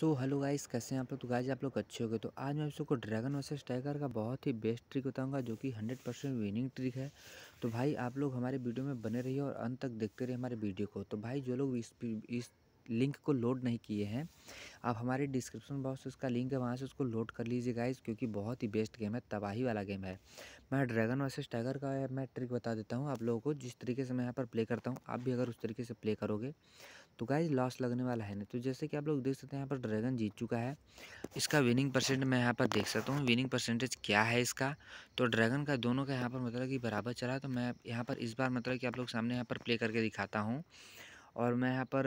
so hello guys कैसे हैं आप लोग तो गाइस आप लोग अच्छे हो गए तो आज मैं आप सबको ड्रैगन वर्सेस टाइगर का बहुत ही बेस्ट ट्रिक बताऊंगा जो कि 100 परसेंट विनिंग ट्रिक है तो भाई आप लोग हमारे वीडियो में बने रहिए और अंत तक देखते रहिए हमारे वीडियो को तो भाई जो लोग इस इस लिंक को लोड नहीं किए हैं आप हमारे डिस्क्रिप्शन बॉक्स उसका लिंक है वहाँ से उसको लोड कर लीजिए गाइस क्योंकि बहुत ही बेस्ट गेम है तबाही वाला गेम है मैं ड्रैगन वर्सेस टाइगर का मैं ट्रिक बता देता हूँ आप लोगों को जिस तरीके से मैं यहाँ पर प्ले करता हूँ आप भी अगर उस तरीके से प्ले करोगे तो गाइज लॉस लगने वाला है नहीं तो जैसे कि आप लोग देख सकते हैं यहाँ पर ड्रैगन जीत चुका है इसका विनिंग परसेंट मैं यहाँ पर देख सकता हूँ विनिंग परसेंटेज क्या है इसका तो ड्रैगन का दोनों का यहाँ पर मतलब कि बराबर चला तो मैं यहाँ पर इस बार मतलब कि आप लोग सामने यहाँ पर प्ले करके दिखाता हूँ और मैं यहाँ पर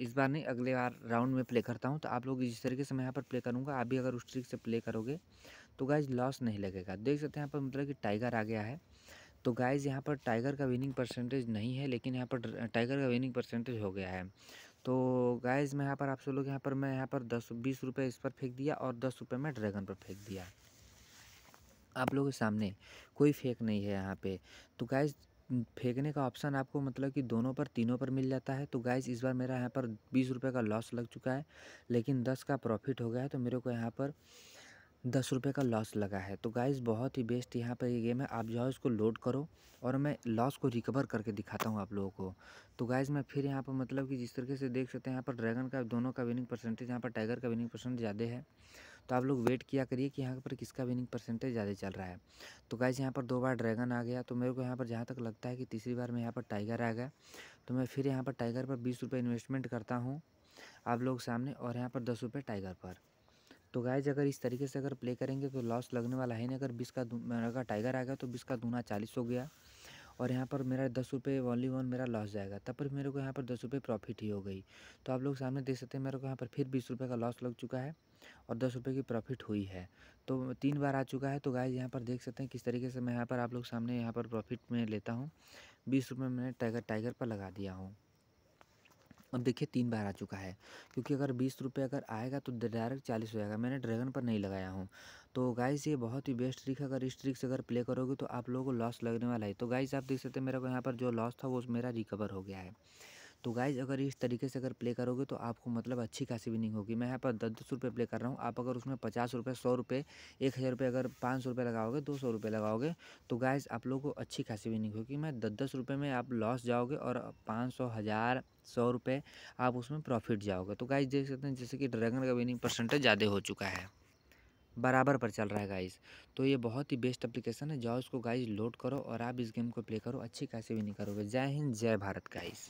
इस बार नहीं अगले बार राउंड में प्ले करता हूँ तो आप लोग जिस तरीके से मैं यहाँ पर प्ले करूँगा आप भी अगर उस तरीके से प्ले करोगे तो गाइज लॉस नहीं लगेगा देख सकते हैं यहाँ पर मतलब कि टाइगर आ गया है तो गाइज़ यहाँ पर टाइगर का विनिंग परसेंटेज नहीं है लेकिन यहाँ पर टाइगर का विनिंग परसेंटेज हो गया है तो गाइज़ मैं यहाँ पर आप सब लोग यहाँ पर मैं यहाँ पर दस बीस रुपये इस पर फेंक दिया और दस रुपये मैं ड्रैगन पर फेंक दिया आप लोगों के सामने कोई फेंक नहीं है यहाँ पे तो गाइज़ फेंकने का ऑप्शन आपको मतलब कि दोनों पर तीनों पर मिल जाता है तो गाइज इस बार मेरा यहाँ पर बीस रुपये का लॉस लग चुका है लेकिन दस का प्रॉफिट हो गया है तो मेरे को यहाँ पर दस रुपये का लॉस लगा है तो गाइस बहुत ही बेस्ट यहाँ पर ये गेम है आप जो है उसको लोड करो और मैं लॉस को रिकवर करके दिखाता हूँ आप लोगों को तो गाइस मैं फिर यहाँ पर मतलब कि जिस तरीके से देख सकते हैं यहाँ पर ड्रैगन का दोनों का विनिंग परसेंटेज यहाँ पर टाइगर का विनिंग परसेंटेज ज़्यादा है तो आप लोग वेट किया करिए कि यहाँ पर किसका विनिंग परसेंटेज ज़्यादा चल रहा है तो गाइज़ यहाँ पर दो बार ड्रैगन आ गया तो मेरे को यहाँ पर जहाँ तक लगता है कि तीसरी बार में यहाँ पर टाइगर आ गया तो मैं फिर यहाँ पर टाइगर पर बीस रुपये इन्वेस्टमेंट करता हूँ आप लोग सामने और यहाँ पर दस रुपये टाइगर पर तो गाइज अगर इस तरीके से अगर प्ले करेंगे तो लॉस लगने वाला है नहीं अगर बीस का अगर टाइगर आ गया तो बीस का दूना चालीस हो गया और यहाँ पर मेरा दस रुपये ओनली वन मेरा लॉस जाएगा तब पर मेरे को यहाँ पर दस रुपये प्रॉफिट ही हो गई तो आप लोग सामने देख सकते हैं मेरे को यहाँ पर फिर बीस रुपये का लॉस लग चुका है और दस रुपये की प्रॉफिट हुई है तो तीन बार आ चुका है तो गाय यहाँ पर देख सकते हैं किस तरीके से मैं यहाँ पर आप लोग सामने यहाँ पर प्रॉफिट में लेता हूँ बीस रुपये मैंने टाइगर टाइगर पर लगा दिया हूँ अब देखिए तीन बार आ चुका है क्योंकि अगर बीस रुपये अगर आएगा तो डायरेक्ट चालीस हो जाएगा मैंने ड्रैगन पर नहीं लगाया हूँ तो गाइस ये बहुत ही बेस्ट ट्रिक है अगर इस ट्रिक से अगर प्ले करोगे तो आप लोगों को लॉस लगने वाला है तो गाइस आप देख सकते हैं मेरे को यहाँ पर जो लॉस था वो मेरा रिकवर हो गया है तो गाइज अगर इस तरीके से अगर प्ले करोगे तो आपको मतलब अच्छी खासी विनिंग होगी मैं यहाँ पर दस दस रुपये प्ले कर रहा हूँ आप अगर उसमें पचास रुपये सौ रुपये एक हज़ार रुपये अगर पाँच सौ रुपये लगाओगे दो सौ रुपये लगाओगे तो गाइज आप लोग को अच्छी खासी विनिंग होगी मैं दस दस रुपये में आप लॉस जाओगे और पाँच सौ हज़ार सौ रुपये आप उसमें प्रॉफिट जाओगे तो गाइज देख सकते हैं जैसे कि ड्रैगन का विनिंग परसेंटेज ज़्यादा हो चुका है बराबर पर चल रहा है गाइज तो ये बहुत ही बेस्ट एप्लीकेशन है जाओ इसको गाइज लोड करो और आप इस गेम को प्ले करो अच्छी खासी विनिंग करोगे जय हिंद जय भारत गाइस